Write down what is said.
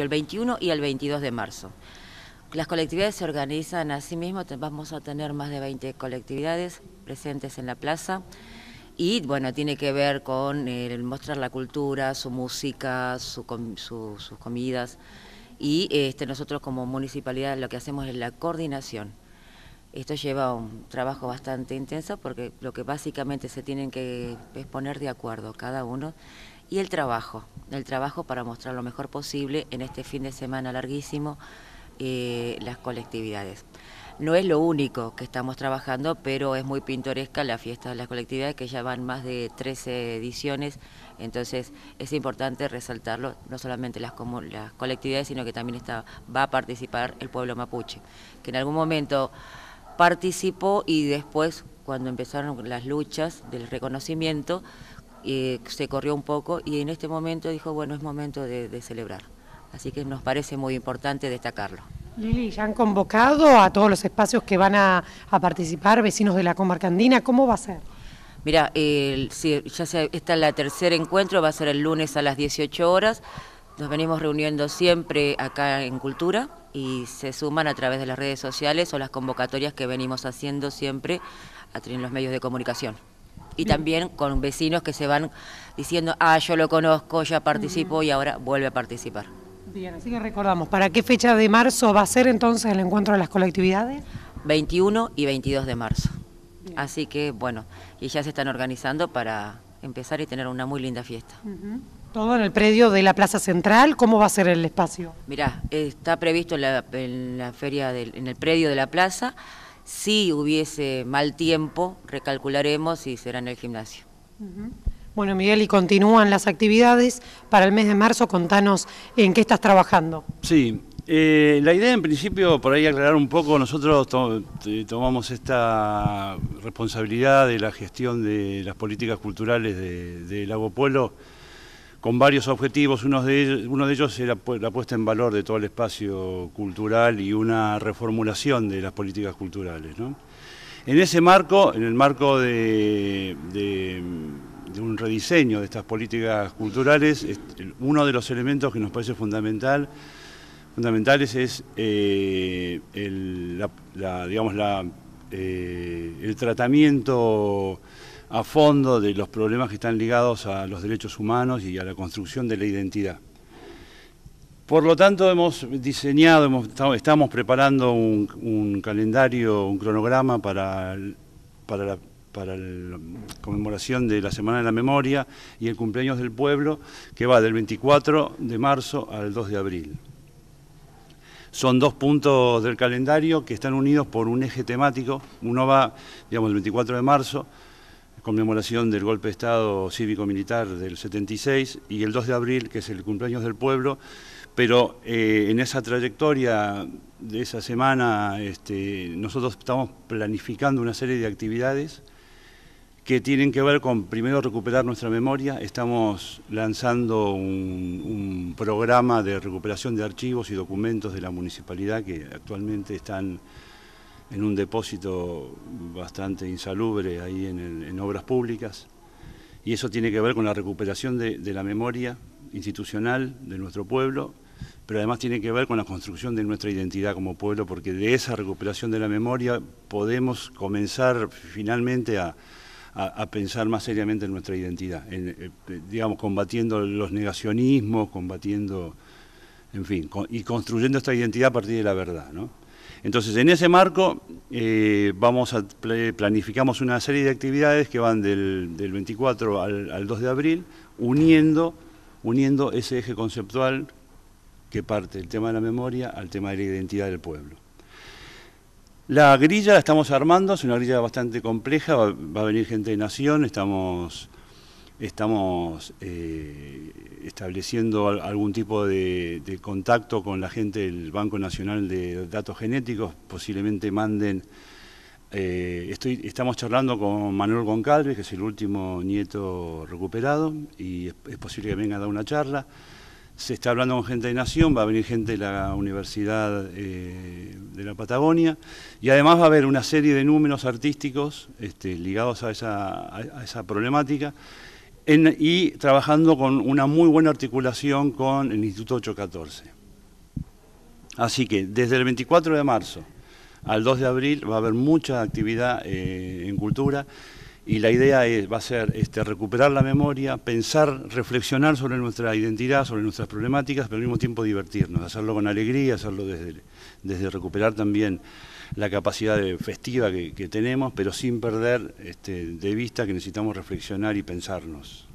el 21 y el 22 de marzo. Las colectividades se organizan así mismo, vamos a tener más de 20 colectividades presentes en la plaza y bueno, tiene que ver con eh, el mostrar la cultura, su música, sus comidas y este, nosotros como municipalidad lo que hacemos es la coordinación. Esto lleva un trabajo bastante intenso porque lo que básicamente se tienen que es poner de acuerdo cada uno y el trabajo, el trabajo para mostrar lo mejor posible en este fin de semana larguísimo eh, las colectividades. No es lo único que estamos trabajando, pero es muy pintoresca la fiesta de las colectividades, que ya van más de 13 ediciones, entonces es importante resaltarlo, no solamente las, las colectividades, sino que también está, va a participar el pueblo mapuche, que en algún momento participó y después, cuando empezaron las luchas del reconocimiento, se corrió un poco y en este momento dijo, bueno, es momento de, celebrar. Así que nos parece muy importante destacarlo. Lili, ya han convocado a todos los espacios que van a, participar, vecinos de la comarca andina, ¿cómo va a ser? Mira, ya se esta la tercer encuentro, va a ser el lunes a las 18 horas. Nos venimos reuniendo siempre acá en Cultura y se suman a través de las redes sociales o las convocatorias que venimos haciendo siempre a en los medios de comunicación y también con vecinos que se van diciendo, ah, yo lo conozco, ya participo y ahora vuelve a participar. Bien, así que recordamos, ¿para qué fecha de marzo va a ser entonces el encuentro de las colectividades? 21 y 22 de marzo. Así que bueno, y ya se están organizando para empezar y tener una muy linda fiesta. Todo en el predio de la Plaza Central, ¿cómo va a ser el espacio? Mirá, está previsto en la, feria, en el predio de la plaza, si hubiese mal tiempo, recalcularemos y será en el gimnasio. Bueno, Miguel, y continúan las actividades para el mes de marzo. Contanos en qué estás trabajando. Sí, eh, la idea en principio, por ahí aclarar un poco, nosotros tomamos esta responsabilidad de la gestión de las políticas culturales de, de Lago Pueblo con varios objetivos. Uno de ellos, uno era la puesta en valor de todo el espacio cultural y una reformulación de las políticas culturales. En ese marco, en el marco de, un rediseño de estas políticas culturales, uno de los elementos que nos parece fundamental fundamentales es eh, digamos, eh, el tratamiento a fondo de los problemas que están ligados a los derechos humanos y a la construcción de la identidad. Por lo tanto, hemos diseñado, estamos preparando un, calendario, un cronograma para, la para la conmemoración de la Semana de la Memoria y el cumpleaños del pueblo, que va del 24 de marzo al 2 de abril. Son dos puntos del calendario que están unidos por un eje temático. Uno va, digamos, el 24 de marzo, conmemoración del golpe de Estado cívico-militar del 76 y el 2 de abril, que es el cumpleaños del pueblo, pero eh, en esa trayectoria de esa semana este, nosotros estamos planificando una serie de actividades que tienen que ver con primero recuperar nuestra memoria, estamos lanzando un programa de recuperación de archivos y documentos de la municipalidad que actualmente están en un depósito bastante insalubre ahí en, obras públicas. Y eso tiene que ver con la recuperación de, la memoria institucional de nuestro pueblo, pero además tiene que ver con la construcción de nuestra identidad como pueblo, porque de esa recuperación de la memoria podemos comenzar finalmente a, pensar más seriamente en nuestra identidad, eh, digamos, combatiendo los negacionismos, combatiendo, en fin, y construyendo esta identidad a partir de la verdad, ¿no? Entonces, en ese marco, eh, vamos a planificamos una serie de actividades que van del, 24 al, 2 de abril, uniendo, uniendo ese eje conceptual que parte del tema de la memoria al tema de la identidad del pueblo. La grilla la estamos armando, es una grilla bastante compleja, va, va a venir gente de Nación, estamos estamos eh, estableciendo algún tipo de, contacto con la gente del Banco Nacional de Datos Genéticos, posiblemente manden... Eh, estoy, estamos charlando con Manuel Goncalves, que es el último nieto recuperado, y es, posible que venga a dar una charla. Se está hablando con gente de Nación, va a venir gente de la Universidad eh, de la Patagonia, y además va a haber una serie de números artísticos este, ligados a esa problemática y trabajando con una muy buena articulación con el Instituto 814. Así que desde el 24 de marzo al 2 de abril va a haber mucha actividad eh, en cultura y la idea va a ser este, recuperar la memoria, pensar, reflexionar sobre nuestra identidad, sobre nuestras problemáticas, pero al mismo tiempo divertirnos, hacerlo con alegría, hacerlo desde, desde recuperar también la capacidad festiva que, tenemos, pero sin perder este, de vista que necesitamos reflexionar y pensarnos.